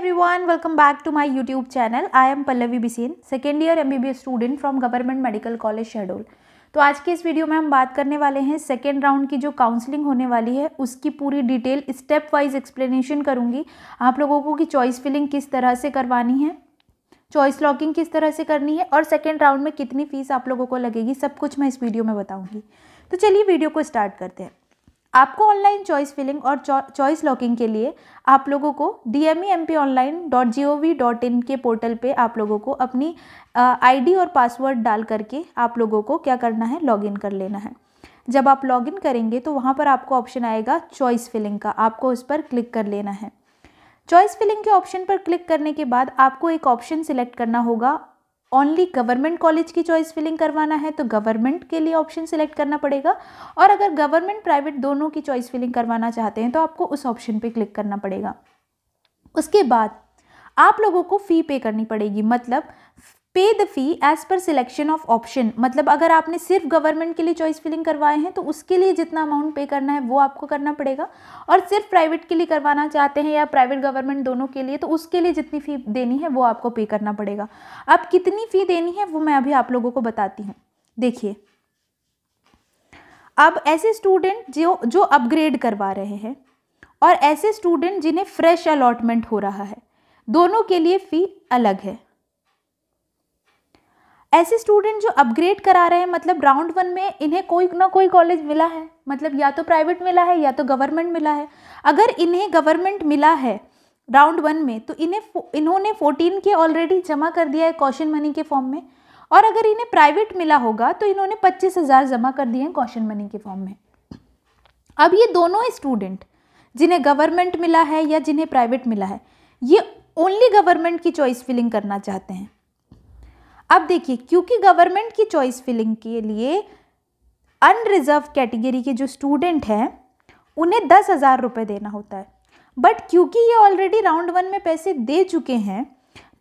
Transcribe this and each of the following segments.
everyone welcome back to my youtube channel i am pallavi bisin second year mbbs student from government medical college शेडोल तो आज के इस video में हम बात करने वाले हैं सेकेंड राउंड की जो काउंसलिंग होने वाली है उसकी पूरी डिटेल स्टेप वाइज एक्सप्लेनेशन करूंगी आप लोगों को कि चॉइस फिलिंग किस तरह से करवानी है चॉइस लॉकिंग किस तरह से करनी है और सेकेंड राउंड में कितनी फीस आप लोगों को लगेगी सब कुछ मैं इस वीडियो में बताऊँगी तो चलिए वीडियो को स्टार्ट करते हैं आपको ऑनलाइन चॉइस फिलिंग और चॉइस लॉकिंग के लिए आप लोगों को D M E M P online dot G O V dot in के पोर्टल पे आप लोगों को अपनी आईडी और पासवर्ड डाल करके आप लोगों को क्या करना है लॉगिन कर लेना है जब आप लॉगिन करेंगे तो वहाँ पर आपको ऑप्शन आएगा चॉइस फिलिंग का आपको उस पर क्लिक कर लेना है चॉइस फिलिंग के ऑप्शन पर क्लिक करने के बाद आपको एक ऑप्शन सिलेक्ट करना होगा ओनली गवर्नमेंट कॉलेज की चॉइस फिलिंग करवाना है तो गवर्नमेंट के लिए ऑप्शन सिलेक्ट करना पड़ेगा और अगर गवर्नमेंट प्राइवेट दोनों की चॉइस फिलिंग करवाना चाहते हैं तो आपको उस ऑप्शन पे क्लिक करना पड़ेगा उसके बाद आप लोगों को फ़ी पे करनी पड़ेगी मतलब pay the fee as per selection of option मतलब अगर आपने सिर्फ गवर्नमेंट के लिए चॉइस फिलिंग करवाए हैं तो उसके लिए जितना अमाउंट पे करना है वो आपको करना पड़ेगा और सिर्फ प्राइवेट के लिए करवाना चाहते हैं या प्राइवेट गवर्नमेंट दोनों के लिए तो उसके लिए जितनी फ़ी देनी है वो आपको पे करना पड़ेगा अब कितनी फ़ी देनी है वो मैं अभी आप लोगों को बताती हूँ देखिए अब ऐसे स्टूडेंट जो जो अपग्रेड करवा रहे हैं और ऐसे स्टूडेंट जिन्हें फ्रेश अलॉटमेंट हो रहा है दोनों के लिए फ़ी अलग है ऐसे स्टूडेंट जो अपग्रेड करा रहे हैं मतलब राउंड वन में इन्हें कोई ना कोई कॉलेज मिला है मतलब या तो प्राइवेट मिला है या तो गवर्नमेंट मिला है अगर इन्हें गवर्नमेंट मिला है राउंड वन में तो इन्हें इन्होंने फोर्टीन के ऑलरेडी जमा कर दिया है कौशन मनी के फॉर्म में और अगर इन्हें प्राइवेट मिला होगा तो इन्होंने पच्चीस हज़ार जमा कर दिए हैं कौशन मनी के फॉर्म में अब ये दोनों स्टूडेंट जिन्हें गवर्नमेंट मिला है या जिन्हें प्राइवेट मिला है ये ओनली गवर्नमेंट की चॉइस फिलिंग करना चाहते हैं अब देखिए क्योंकि गवर्नमेंट की चॉइस फिलिंग के लिए अनरिजर्व कैटेगरी के जो स्टूडेंट हैं उन्हें दस हज़ार रुपये देना होता है बट क्योंकि ये ऑलरेडी राउंड वन में पैसे दे चुके हैं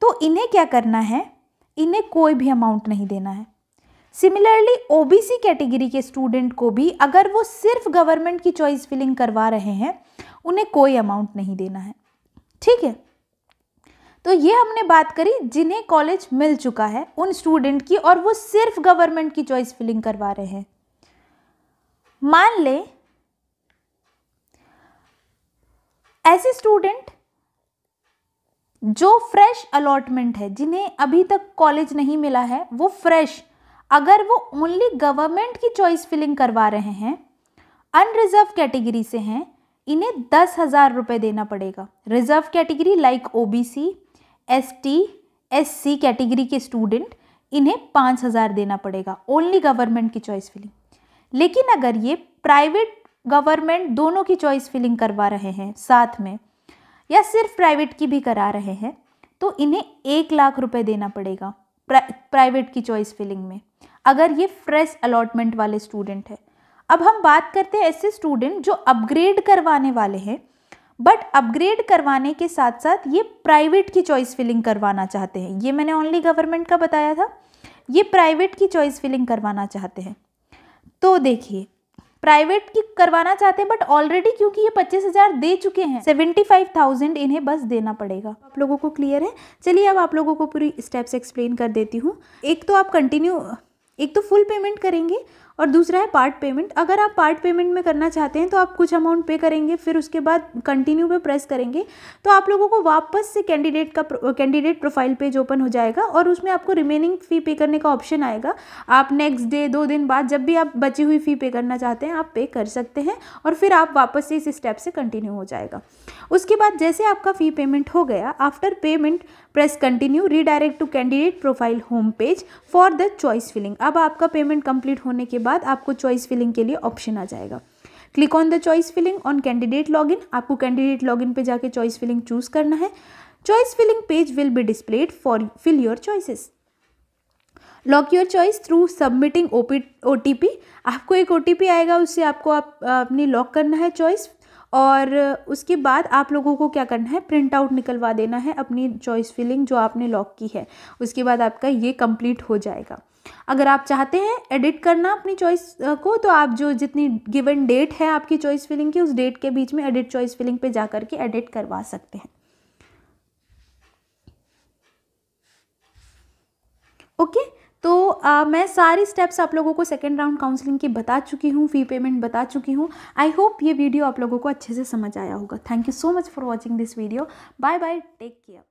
तो इन्हें क्या करना है इन्हें कोई भी अमाउंट नहीं देना है सिमिलरली ओबीसी कैटेगरी के स्टूडेंट को भी अगर वो सिर्फ गवर्नमेंट की चॉइस फिलिंग करवा रहे हैं उन्हें कोई अमाउंट नहीं देना है ठीक है तो ये हमने बात करी जिन्हें कॉलेज मिल चुका है उन स्टूडेंट की और वो सिर्फ गवर्नमेंट की चॉइस फिलिंग करवा रहे हैं मान ले ऐसे स्टूडेंट जो फ्रेश अलॉटमेंट है जिन्हें अभी तक कॉलेज नहीं मिला है वो फ्रेश अगर वो ओनली गवर्नमेंट की चॉइस फिलिंग करवा रहे हैं अनरिजर्व कैटेगरी से हैं इन्हें दस हज़ार रुपये देना पड़ेगा reserve category like OBC S T S C category के स्टूडेंट इन्हें पाँच हज़ार देना पड़ेगा ओनली गवर्नमेंट की चॉइस फिलिंग लेकिन अगर ये प्राइवेट गवर्नमेंट दोनों की चॉइस फिलिंग करवा रहे हैं साथ में या सिर्फ प्राइवेट की भी करा रहे हैं तो इन्हें एक लाख रुपए देना पड़ेगा प्राइवेट की चॉइस फिलिंग में अगर ये फ्रेश अलॉटमेंट वाले स्टूडेंट हैं अब हम बात करते हैं ऐसे स्टूडेंट जो अपग्रेड करवाने वाले हैं बट अपग्रेड करवाने के साथ साथ ये प्राइवेट की चॉइस फिलिंग करवाना चाहते हैं ये मैंने ओनली गवर्नमेंट का बताया था ये प्राइवेट की चॉइस फिलिंग करवाना चाहते हैं तो देखिए प्राइवेट की करवाना चाहते हैं बट ऑलरेडी क्योंकि ये पच्चीस हजार दे चुके हैं सेवेंटी फाइव थाउजेंड इन्हें बस देना पड़ेगा आप लोगों को क्लियर है चलिए अब आप लोगों को पूरी स्टेप्स एक्सप्लेन कर देती हूँ एक तो आप कंटिन्यू एक तो फुल पेमेंट करेंगे और दूसरा है पार्ट पेमेंट अगर आप पार्ट पेमेंट में करना चाहते हैं तो आप कुछ अमाउंट पे करेंगे फिर उसके बाद कंटिन्यू पे प्रेस करेंगे तो आप लोगों को वापस से कैंडिडेट का कैंडिडेट प्रोफाइल पेज ओपन हो जाएगा और उसमें आपको रिमेनिंग फ़ी पे करने का ऑप्शन आएगा आप नेक्स्ट डे दो दिन बाद जब भी आप बची हुई फ़ी पे करना चाहते हैं आप पे कर सकते हैं और फिर आप वापस से इस स्टेप से कंटिन्यू हो जाएगा उसके बाद जैसे आपका फ़ी पेमेंट हो गया after payment press continue redirect to candidate profile home page for the choice filling अब आपका पेमेंट कंप्लीट होने के बाद आपको चॉइस फिलिंग के लिए ऑप्शन आ जाएगा click on the choice filling on candidate login आपको कैंडिडेट लॉगिन पे जाके चॉइस फिलिंग चूज करना है choice filling page will be displayed for fill your choices lock your choice through submitting O P आपको एक ओ आएगा उससे आपको आप अपनी लॉक करना है चॉइस और उसके बाद आप लोगों को क्या करना है प्रिंट आउट निकलवा देना है अपनी चॉइस फिलिंग जो आपने लॉक की है उसके बाद आपका ये कंप्लीट हो जाएगा अगर आप चाहते हैं एडिट करना अपनी चॉइस को तो आप जो जितनी गिवन डेट है आपकी चॉइस फिलिंग की उस डेट के बीच में एडिट चॉइस फिलिंग पे जा करके एडिट करवा सकते हैं ओके okay? तो आ, मैं सारी स्टेप्स आप लोगों को सेकेंड राउंड काउंसलिंग की बता चुकी हूँ फ़ी पेमेंट बता चुकी हूँ आई होप ये वीडियो आप लोगों को अच्छे से समझ आया होगा thank you so much for watching this video bye bye take care